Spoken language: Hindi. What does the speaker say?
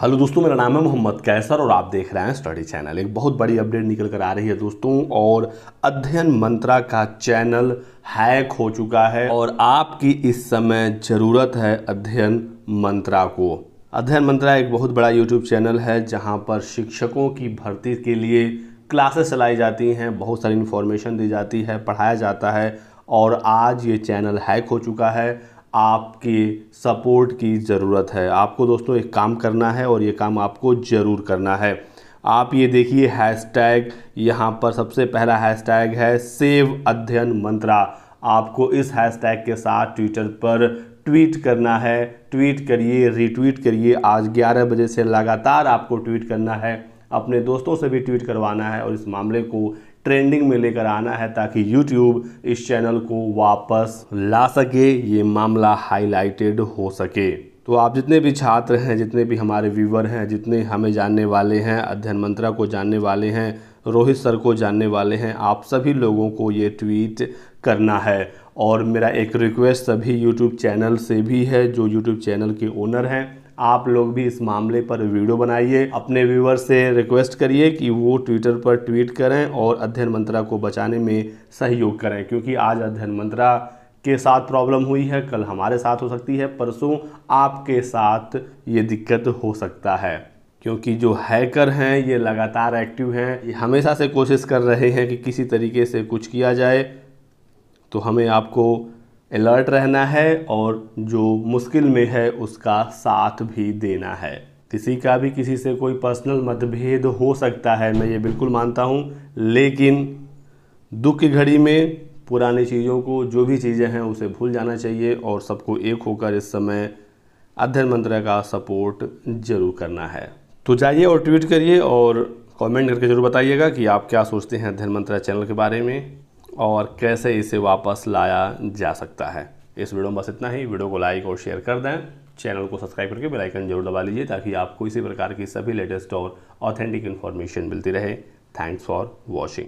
हेलो दोस्तों मेरा नाम है मोहम्मद कैसर और आप देख रहे हैं स्टडी चैनल एक बहुत बड़ी अपडेट निकल कर आ रही है दोस्तों और अध्ययन मंत्रा का चैनल हैक हो चुका है और आपकी इस समय ज़रूरत है अध्ययन मंत्रा को अध्ययन मंत्रा एक बहुत बड़ा यूट्यूब चैनल है जहां पर शिक्षकों की भर्ती के लिए क्लासेस चलाई जाती हैं बहुत सारी इन्फॉर्मेशन दी जाती है पढ़ाया जाता है और आज ये चैनल हैक हो चुका है आपके सपोर्ट की ज़रूरत है आपको दोस्तों एक काम करना है और ये काम आपको ज़रूर करना है आप ये देखिए हैशटैग यहाँ पर सबसे पहला हैशटैग है सेव अध्ययन मंत्रा आपको इस हैशटैग के साथ ट्विटर पर ट्वीट करना है ट्वीट करिए रीट्वीट करिए आज 11 बजे से लगातार आपको ट्वीट करना है अपने दोस्तों से भी ट्वीट करवाना है और इस मामले को ट्रेंडिंग में लेकर आना है ताकि यूट्यूब इस चैनल को वापस ला सके ये मामला हाईलाइटेड हो सके तो आप जितने भी छात्र हैं जितने भी हमारे व्यूवर हैं जितने हमें जानने वाले हैं अध्ययन मंत्रा को जानने वाले हैं रोहित सर को जानने वाले हैं आप सभी लोगों को ये ट्वीट करना है और मेरा एक रिक्वेस्ट सभी यूट्यूब चैनल से भी है जो यूट्यूब चैनल के ओनर हैं आप लोग भी इस मामले पर वीडियो बनाइए अपने व्यूवर से रिक्वेस्ट करिए कि वो ट्विटर पर ट्वीट करें और अध्ययन मंत्रा को बचाने में सहयोग करें क्योंकि आज अध्ययन मंत्रा के साथ प्रॉब्लम हुई है कल हमारे साथ हो सकती है परसों आपके साथ ये दिक्कत हो सकता है क्योंकि जो हैकर हैं ये लगातार एक्टिव हैं ये हमेशा से कोशिश कर रहे हैं कि किसी तरीके से कुछ किया जाए तो हमें आपको अलर्ट रहना है और जो मुश्किल में है उसका साथ भी देना है किसी का भी किसी से कोई पर्सनल मतभेद हो सकता है मैं ये बिल्कुल मानता हूँ लेकिन दुख की घड़ी में पुरानी चीज़ों को जो भी चीज़ें हैं उसे भूल जाना चाहिए और सबको एक होकर इस समय अध्ययन मंत्र का सपोर्ट जरूर करना है तो जाइए और ट्वीट करिए और कमेंट करके जरूर बताइएगा कि आप क्या सोचते हैं अध्ययन मंत्रा चैनल के बारे में और कैसे इसे वापस लाया जा सकता है इस वीडियो में बस इतना ही वीडियो को लाइक और शेयर कर दें चैनल को सब्सक्राइब करके बेल आइकन जरूर दबा लीजिए ताकि आपको इसी प्रकार की सभी लेटेस्ट और ऑथेंटिक इन्फॉर्मेशन मिलती रहे थैंक्स फॉर वॉचिंग